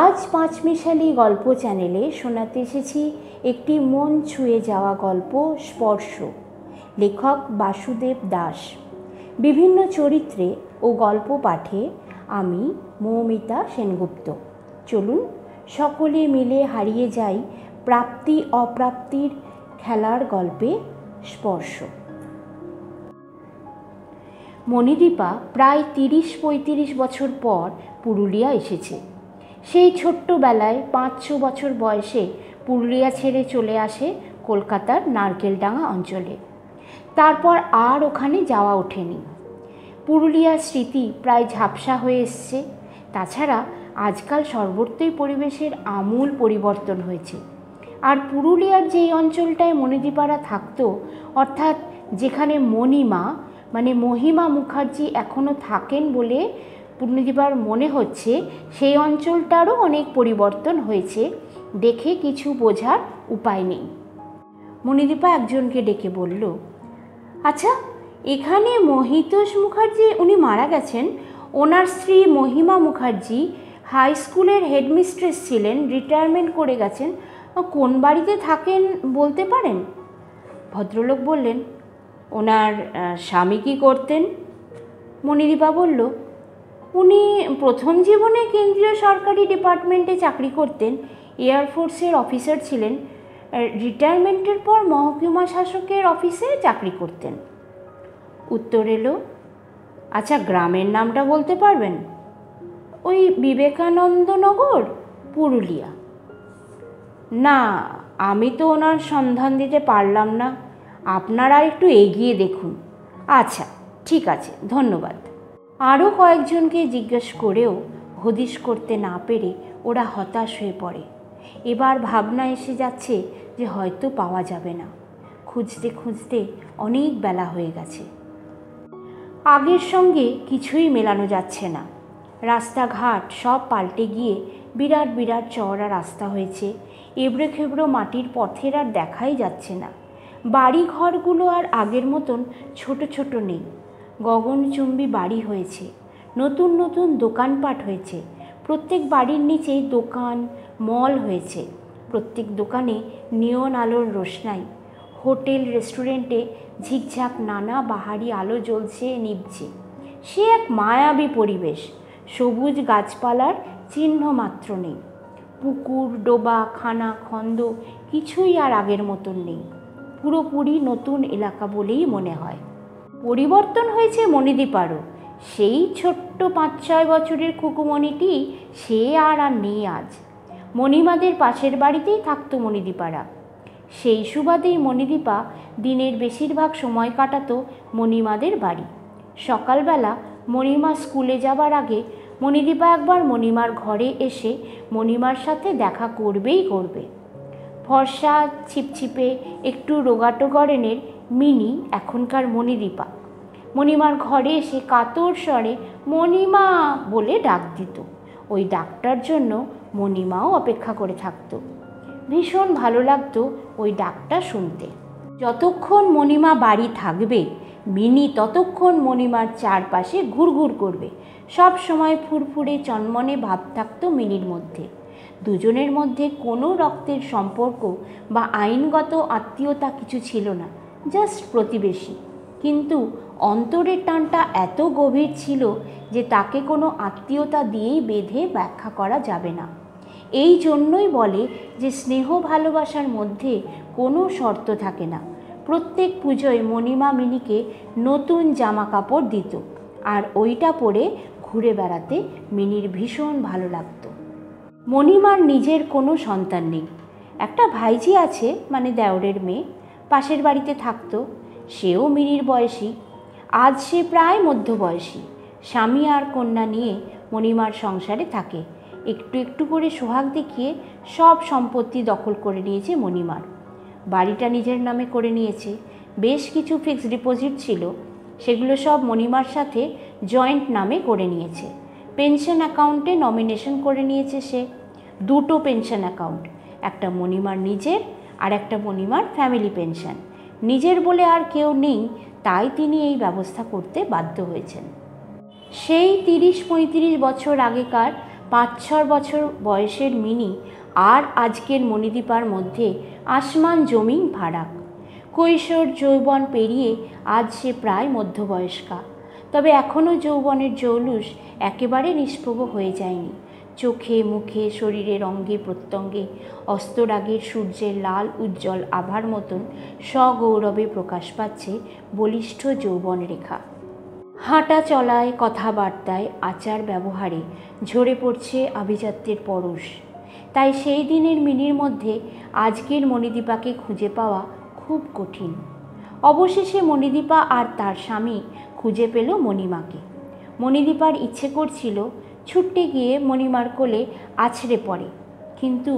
আজ পাঁচমিশালি গল্প চ্যানেলে শোনাতে এসেছি একটি মন ছুঁয়ে যাওয়া গল্প স্পর্শ লেখক বাসুদেব দাস বিভিন্ন চরিত্রে ও গল্প পাঠে আমি মৌমিতা সেনগুপ্ত চলুন সকলে মিলে হারিয়ে যাই প্রাপ্তি অপ্রাপ্তির খেলার গল্পে স্পর্শ মণিদীপা প্রায় তিরিশ পঁয়ত্রিশ বছর পর পুরুলিয়া এসেছে সেই ছোট্টবেলায় পাঁচ ছ বছর বয়সে পুরুলিয়া ছেড়ে চলে আসে কলকাতার নারকেলডাঙ্গা অঞ্চলে তারপর আর ওখানে যাওয়া ওঠেনি পুরুলিয়ার স্মৃতি প্রায় ঝাপসা হয়ে এসছে তাছাড়া আজকাল সর্বত্রই পরিবেশের আমূল পরিবর্তন হয়েছে আর পুরুলিয়ার যেই অঞ্চলটায় মণিদীপাড়া থাকতো অর্থাৎ যেখানে মণিমা মানে মহিমা মুখার্জি এখনও থাকেন বলে পূর্ণিদিবার মনে হচ্ছে সেই অঞ্চলটারও অনেক পরিবর্তন হয়েছে দেখে কিছু বোঝার উপায় নেই মণিদীপা একজনকে ডেকে বলল আচ্ছা এখানে মহিতোষ মুখার্জি উনি মারা গেছেন ওনার স্ত্রী মহিমা মুখার্জি হাই স্কুলের হেডমিস্ট্রেস ছিলেন রিটায়ারমেন্ট করে গেছেন কোন বাড়িতে থাকেন বলতে পারেন ভদ্রলোক বললেন ওনার স্বামী কী করতেন মণিদীপা বলল উনি প্রথম জীবনে কেন্দ্রীয় সরকারি ডিপার্টমেন্টে চাকরি করতেন এয়ারফোর্সের অফিসার ছিলেন রিটায়ারমেন্টের পর মহকুমা শাসকের অফিসে চাকরি করতেন উত্তর এলো আচ্ছা গ্রামের নামটা বলতে পারবেন ওই বিবেকানন্দনগর পুরুলিয়া না আমি তো ওনার সন্ধান দিতে পারলাম না আপনারা একটু এগিয়ে দেখুন আচ্ছা ঠিক আছে ধন্যবাদ আরও কয়েকজনকে জিজ্ঞেস করেও হদিশ করতে না পেরে ওরা হতাশ হয়ে পড়ে এবার ভাবনা এসে যাচ্ছে যে হয়তো পাওয়া যাবে না খুঁজতে খুঁজতে অনেক বেলা হয়ে গেছে আগের সঙ্গে কিছুই মেলানো যাচ্ছে না রাস্তাঘাট সব পাল্টে গিয়ে বিরাট বিরাট চওড়া রাস্তা হয়েছে এবড়ো খেবড়ো মাটির পথের আর দেখাই যাচ্ছে না বাড়ি ঘরগুলো আর আগের মতন ছোট ছোট নেই গগনচুম্বী বাড়ি হয়েছে নতুন নতুন দোকানপাট হয়েছে প্রত্যেক বাড়ির নিচেই দোকান মল হয়েছে প্রত্যেক দোকানে নিয়ন আলোর রোশনাই হোটেল রেস্টুরেন্টে ঝিকঝাক নানা বাহারি আলো জ্বলছে নিভছে সে এক মায়াবী পরিবেশ সবুজ গাছপালার চিহ্ন মাত্র নেই পুকুর ডোবা খানা খন্দ কিছুই আর আগের মতন নেই পুরোপুরি নতুন এলাকা বলেই মনে হয় পরিবর্তন হয়েছে মণিদীপারও সেই ছোট্ট পাঁচ ছয় বছরের খুকুমণিটি সে আর আর নেই আজ মণিমাদের পাশের বাড়িতেই থাকতো মণিদীপারা সেই সুবাদেই মণিদীপা দিনের বেশিরভাগ সময় কাটাতো মণিমাদের বাড়ি সকালবেলা মণিমা স্কুলে যাবার আগে মণিদীপা একবার মণিমার ঘরে এসে মণিমার সাথে দেখা করবেই করবে ফর্সা ছিপছিপে একটু রোগাটো গরেনের মিনি এখনকার মণিদীপা মণিমার ঘরে এসে কাতর স্বরে মণিমা বলে ডাক দিত ওই ডাকটার জন্য মণিমাও অপেক্ষা করে থাকত ভীষণ ভালো লাগতো ওই ডাকটা শুনতে যতক্ষণ মণিমা বাড়ি থাকবে মিনি ততক্ষণ মণিমার চারপাশে ঘুরঘুর করবে সব সময় ফুরফুরে চনমনে ভাব থাকতো মিনির মধ্যে দুজনের মধ্যে কোনো রক্তের সম্পর্ক বা আইনগত আত্মীয়তা কিছু ছিল না জাস্ট প্রতিবেশী কিন্তু অন্তরের টানটা এত গভীর ছিল যে তাকে কোনো আত্মীয়তা দিয়েই বেঁধে ব্যাখ্যা করা যাবে না এই জন্যই বলে যে স্নেহ ভালোবাসার মধ্যে কোনো শর্ত থাকে না প্রত্যেক পুজোয় মণিমা মিনিকে নতুন জামা কাপড় দিত আর ওইটা পরে ঘুরে বেড়াতে মিনির ভীষণ ভালো লাগতো মণিমার নিজের কোনো সন্তান নেই একটা ভাইজি আছে মানে দেওরের মেয়ে পাশের বাড়িতে থাকত সেও মিরির বয়সী আজ সে প্রায় মধ্যবয়সী স্বামী আর কন্যা নিয়ে মণিমার সংসারে থাকে একটু একটু করে সোহাগ দেখিয়ে সব সম্পত্তি দখল করে নিয়েছে মণিমার বাড়িটা নিজের নামে করে নিয়েছে বেশ কিছু ফিক্সড ডিপোজিট ছিল সেগুলো সব মণিমার সাথে জয়েন্ট নামে করে নিয়েছে পেনশন অ্যাকাউন্টে নমিনেশন করে নিয়েছে সে দুটো পেনশন অ্যাকাউন্ট একটা মণিমার নিজের আর একটা মণিমার ফ্যামিলি পেনশন নিজের বলে আর কেউ নেই তাই তিনি এই ব্যবস্থা করতে বাধ্য হয়েছেন সেই তিরিশ পঁয়ত্রিশ বছর আগেকার পাঁচ ছ বছর বয়সের মিনি আর আজকের মণিদীপার মধ্যে আসমান জমিন ফারাক কৈশোর যৌবন পেরিয়ে আজ সে প্রায় মধ্যবয়স্কা তবে এখনও যৌবনের জৌলুস একেবারে নিষ্প্রভ হয়ে যায়নি চোখে মুখে শরীরে অঙ্গে প্রত্যঙ্গে অস্তরাগের সূর্যের লাল উজ্জ্বল আভার মতন স্বগৌরবে প্রকাশ পাচ্ছে বলিষ্ঠ যৌবন রেখা হাঁটা চলায় কথাবার্তায় আচার ব্যবহারে ঝরে পড়ছে আভিজাত্যের পরশ তাই সেই দিনের মিনির মধ্যে আজকের মণিদীপাকে খুঁজে পাওয়া খুব কঠিন অবশেষে মণিদীপা আর তার স্বামী খুঁজে পেল মণিমাকে মণিদীপার ইচ্ছে করছিল ছুটতে গিয়ে মণিমার কোলে আছড়ে পড়ে কিন্তু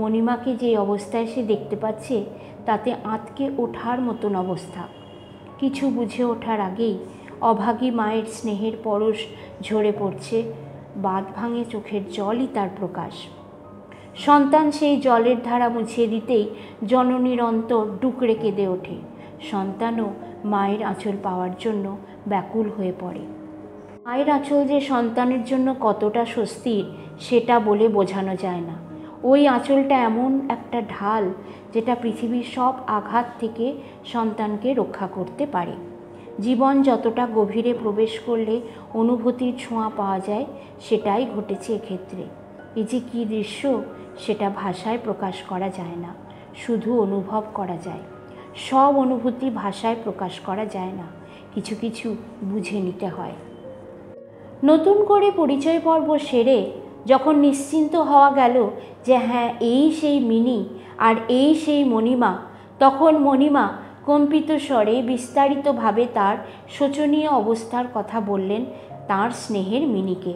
মণিমাকে যে অবস্থায় সে দেখতে পাচ্ছে তাতে আঁতকে ওঠার মতন অবস্থা কিছু বুঝে ওঠার আগেই অভাগী মায়ের স্নেহের পরশ ঝরে পড়ছে বাঁধ ভাঙে চোখের জলই তার প্রকাশ সন্তান সেই জলের ধারা মুছিয়ে দিতেই জননীর অন্তর ডুকরে কেঁদে ওঠে সন্তানও মায়ের আঁচল পাওয়ার জন্য ব্যাকুল হয়ে পড়ে মায়ের আঁচল যে সন্তানের জন্য কতটা স্বস্তির সেটা বলে বোঝানো যায় না ওই আঁচলটা এমন একটা ঢাল যেটা পৃথিবীর সব আঘাত থেকে সন্তানকে রক্ষা করতে পারে জীবন যতটা গভীরে প্রবেশ করলে অনুভূতির ছোঁয়া পাওয়া যায় সেটাই ঘটেছে এক্ষেত্রে এই যে কী দৃশ্য সেটা ভাষায় প্রকাশ করা যায় না শুধু অনুভব করা যায় সব অনুভূতি ভাষায় প্রকাশ করা যায় না কিছু কিছু বুঝে নিতে হয় নতুন করে পরিচয় পর্ব সেরে যখন নিশ্চিন্ত হওয়া গেল যে হ্যাঁ এই সেই মিনি আর এই সেই মণিমা তখন মণিমা কম্পিত স্বরে বিস্তারিতভাবে তার শোচনীয় অবস্থার কথা বললেন তার স্নেহের মিনিকে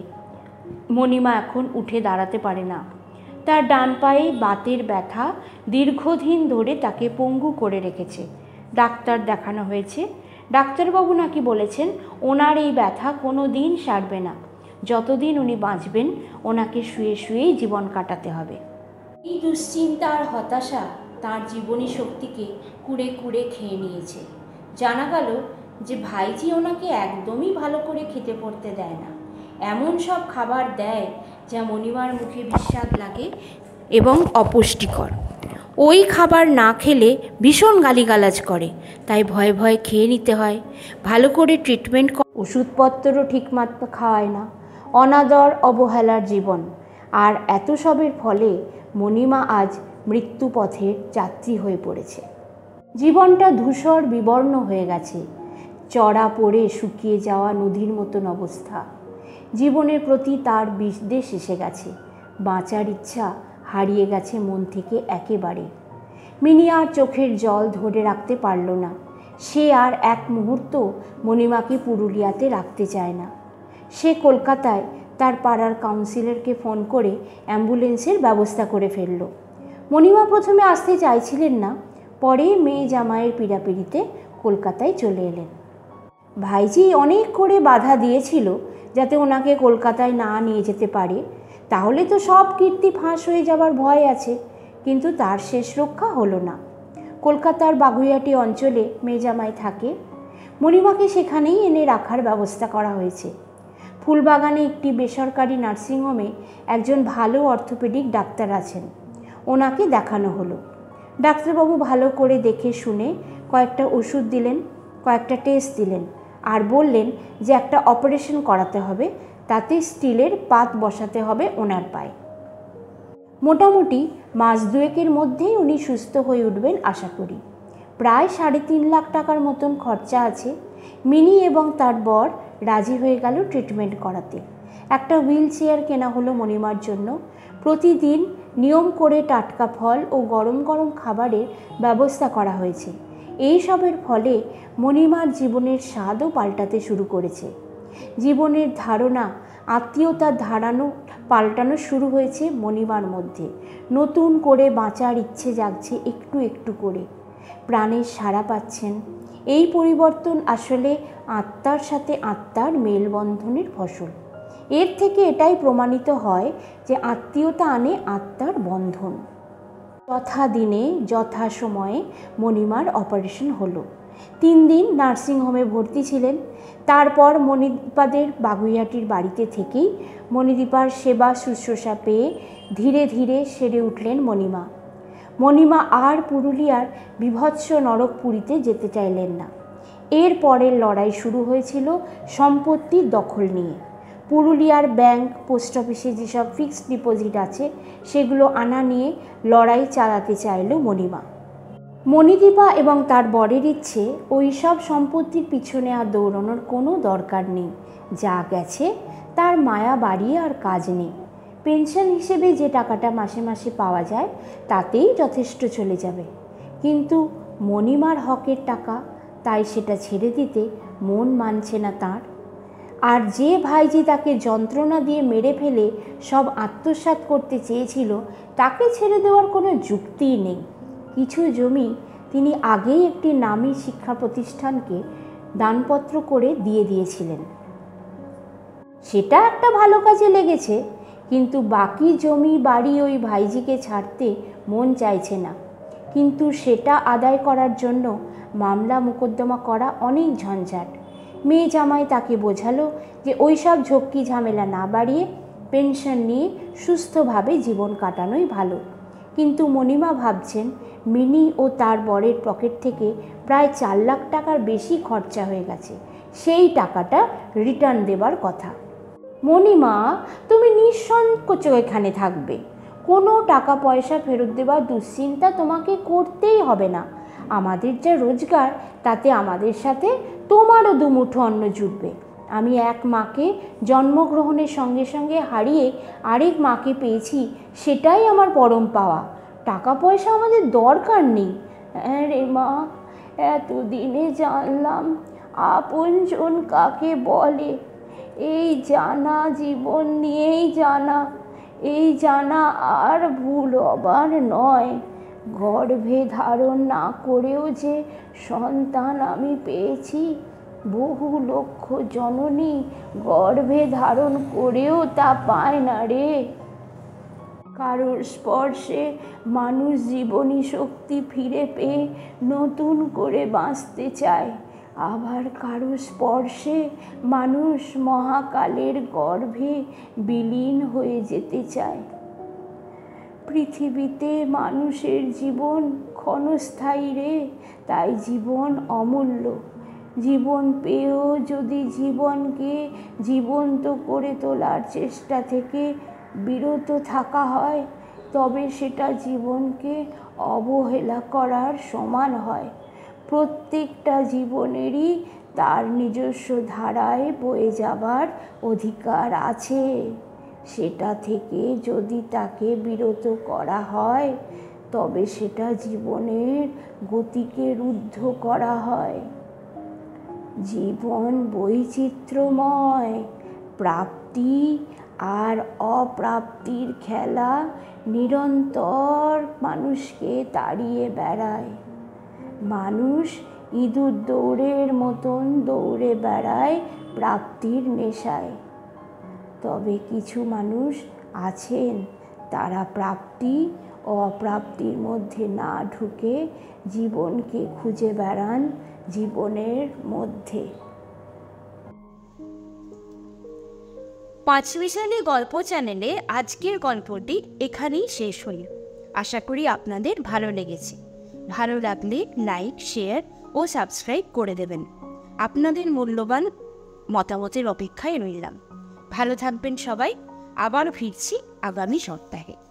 মণিমা এখন উঠে দাঁড়াতে পারে না তার ডান পায়ে বাতের ব্যথা দীর্ঘদিন ধরে তাকে পঙ্গু করে রেখেছে ডাক্তার দেখানো হয়েছে ডাক্তারবাবু নাকি বলেছেন ওনার এই ব্যথা কোনো দিন সারবে না যতদিন উনি বাঁচবেন ওনাকে শুয়ে শুয়েই জীবন কাটাতে হবে এই দুশ্চিন্তা আর হতাশা তার জীবনী শক্তিকে কুড়ে কুড়ে খেয়ে নিয়েছে জানা গেল যে ভাইজি ওনাকে একদমই ভালো করে খেতে পড়তে দেয় না এমন সব খাবার দেয় যা মনিবার মুখে বিস্বাদ লাগে এবং অপুষ্টিকর ওই খাবার না খেলে ভীষণ গালিগালাজ করে তাই ভয়ে ভয়ে খেয়ে নিতে হয় ভালো করে ট্রিটমেন্ট ওষুধপত্রও ঠিকমাত্র খাওয়ায় না অনাদর অবহেলার জীবন আর এত সবের ফলে মণিমা আজ মৃত্যুপথের যাত্রী হয়ে পড়েছে জীবনটা ধূসর বিবর্ণ হয়ে গেছে চড়া পড়ে শুকিয়ে যাওয়া নদীর মতন অবস্থা জীবনের প্রতি তার বিদ্বেষ এসে গেছে বাঁচার ইচ্ছা হারিয়ে গেছে মন থেকে একেবারে মিনি আর চোখের জল ধরে রাখতে পারল না সে আর এক মুহূর্ত মণিমাকে পুরুলিয়াতে রাখতে চায় না সে কলকাতায় তার পাড়ার কাউন্সিলরকে ফোন করে অ্যাম্বুলেন্সের ব্যবস্থা করে ফেলল মণিমা প্রথমে আসতে চাইছিলেন না পরে মেয়ে জামাইয়ের পীড়াপিড়িতে কলকাতায় চলে এলেন ভাইজি অনেক করে বাধা দিয়েছিল যাতে ওনাকে কলকাতায় না নিয়ে যেতে পারে তাহলে তো সব কীর্তি ফাঁস হয়ে যাবার ভয় আছে কিন্তু তার শেষ রক্ষা হলো না কলকাতার বাগুইয়াটি অঞ্চলে মেজামাই থাকে মণিমাকে সেখানেই এনে রাখার ব্যবস্থা করা হয়েছে ফুলবাগানে একটি বেসরকারি নার্সিংহোমে একজন ভালো অর্থোপেডিক ডাক্তার আছেন ওনাকে দেখানো হলো ডাক্তারবাবু ভালো করে দেখে শুনে কয়েকটা ওষুধ দিলেন কয়েকটা টেস্ট দিলেন আর বললেন যে একটা অপারেশন করাতে হবে তাতে স্টিলের পাত বসাতে হবে ওনার পায়ে মোটামুটি মাস দুয়েকের মধ্যেই উনি সুস্থ হয়ে উঠবেন আশা করি প্রায় সাড়ে তিন লাখ টাকার মতন খরচা আছে মিনি এবং তার বর রাজি হয়ে গেল ট্রিটমেন্ট করাতে একটা হুইল চেয়ার কেনা হলো মণিমার জন্য প্রতিদিন নিয়ম করে টাটকা ফল ও গরম গরম খাবারের ব্যবস্থা করা হয়েছে এইসবের ফলে মণিমার জীবনের স্বাদও পাল্টাতে শুরু করেছে জীবনের ধারণা আত্মীয়তার ধারানো পাল্টানো শুরু হয়েছে মনিমার মধ্যে নতুন করে বাঁচার ইচ্ছে জাগছে একটু একটু করে প্রাণের সাড়া পাচ্ছেন এই পরিবর্তন আসলে আত্মার সাথে আত্মার মেলবন্ধনের ফসল এর থেকে এটাই প্রমাণিত হয় যে আত্মীয়তা আনে আত্মার বন্ধন যথা দিনে যথা সময়ে মণিমার অপারেশন হলো তিন দিন নার্সিংহোমে ভর্তি ছিলেন তারপর মণিদীপাদের বাগুইয়াটির বাড়িতে থেকেই মণিদীপার সেবা শুশ্রূষা পেয়ে ধীরে ধীরে সেরে উঠলেন মণিমা মণিমা আর পুরুলিয়ার বিভৎস নরকপুরীতে যেতে চাইলেন না এর পরের লড়াই শুরু হয়েছিল সম্পত্তি দখল নিয়ে পুরুলিয়ার ব্যাংক পোস্ট অফিসে যেসব ফিক্সড ডিপোজিট আছে সেগুলো আনা নিয়ে লড়াই চালাতে চাইল মণিমা মণিদীপা এবং তার বরের ইচ্ছে ওই সব সম্পত্তির পিছনে আর দৌড়ানোর কোনো দরকার নেই যা গেছে তার মায়া বাড়িয়ে আর কাজ নেই পেনশন হিসেবে যে টাকাটা মাসে মাসে পাওয়া যায় তাতেই যথেষ্ট চলে যাবে কিন্তু মণিমার হকের টাকা তাই সেটা ছেড়ে দিতে মন মানছে না তার আর যে ভাইজি তাকে যন্ত্রণা দিয়ে মেরে ফেলে সব আত্মসাত করতে চেয়েছিল তাকে ছেড়ে দেওয়ার কোনো যুক্তিই নেই কিছু জমি তিনি আগেই একটি নামী শিক্ষা প্রতিষ্ঠানকে দানপত্র করে দিয়ে দিয়েছিলেন সেটা একটা ভালো কাজে লেগেছে কিন্তু বাকি জমি বাড়ি ওই ভাইজিকে ছাড়তে মন চাইছে না কিন্তু সেটা আদায় করার জন্য মামলা মোকদ্দমা করা অনেক ঝঞ্ঝাট মেয়ে জামাই তাকে বোঝালো যে ওইসব ঝক্কি ঝামেলা না বাড়িয়ে পেনশন নিয়ে সুস্থভাবে জীবন কাটানোই ভালো কিন্তু মণিমা ভাবছেন মিনি ও তার বরের পকেট থেকে প্রায় চার লাখ টাকার বেশি খরচা হয়ে গেছে সেই টাকাটা রিটার্ন দেবার কথা মণিমা তুমি নিঃসংকোচে এখানে থাকবে কোনো টাকা পয়সা ফেরত দেবার দুশ্চিন্তা তোমাকে করতেই হবে না আমাদের যা রোজগার তাতে আমাদের সাথে তোমারও দুমুঠো অন্ন জুটবে আমি এক মাকে জন্মগ্রহণের সঙ্গে সঙ্গে হারিয়ে আরেক মাকে পেয়েছি সেটাই আমার পরম পাওয়া টাকা পয়সা আমাদের দরকার নেই রে মা এতদিনে জানলাম আপনজন কাকে বলে এই জানা জীবন নিয়েই জানা এই জানা আর ভুল হবার নয় গর্ভে ধারণ না করেও যে সন্তান আমি পেয়েছি বহু লক্ষ জননী গর্ভে ধারণ করেও তা পায় না রে কারোর স্পর্শে মানুষ জীবনী শক্তি ফিরে পেয়ে নতুন করে বাঁচতে চায় আবার কারো স্পর্শে মানুষ মহাকালের গর্ভে বিলীন হয়ে যেতে চায় পৃথিবীতে মানুষের জীবন ক্ষণস্থায়ী রে তাই জীবন অমূল্য জীবন পেয়েও যদি জীবনকে জীবন্ত করে তোলার চেষ্টা থেকে বিরত থাকা হয় তবে সেটা জীবনকে অবহেলা করার সমান হয় প্রত্যেকটা জীবনেরই তার নিজস্ব ধারায় বয়ে যাবার অধিকার আছে সেটা থেকে যদি তাকে বিরত করা হয় তবে সেটা জীবনের গতিকে রুদ্ধ করা হয় জীবন বৈচিত্র্যময় প্রাপ্তি আর অপ্রাপ্তির খেলা নিরন্তর মানুষকে তাড়িয়ে বেড়ায় মানুষ ইঁদুর দৌড়ের মতন দৌড়ে বেড়ায় প্রাপ্তির নেশায় তবে কিছু মানুষ আছেন তারা প্রাপ্তি অপ্রাপ্তির মধ্যে না ঢুকে জীবনকে খুঁজে বেড়ান জীবনের মধ্যে পাঁচমিশালি গল্প চ্যানেলে আজকের গল্পটি এখানেই শেষ হল আশা করি আপনাদের ভালো লেগেছে ভালো লাগলে লাইক শেয়ার ও সাবস্ক্রাইব করে দেবেন আপনাদের মূল্যবান মতামতের অপেক্ষায় রইলাম ভালো থাকবেন সবাই আবার ফিরছি আগামী সপ্তাহে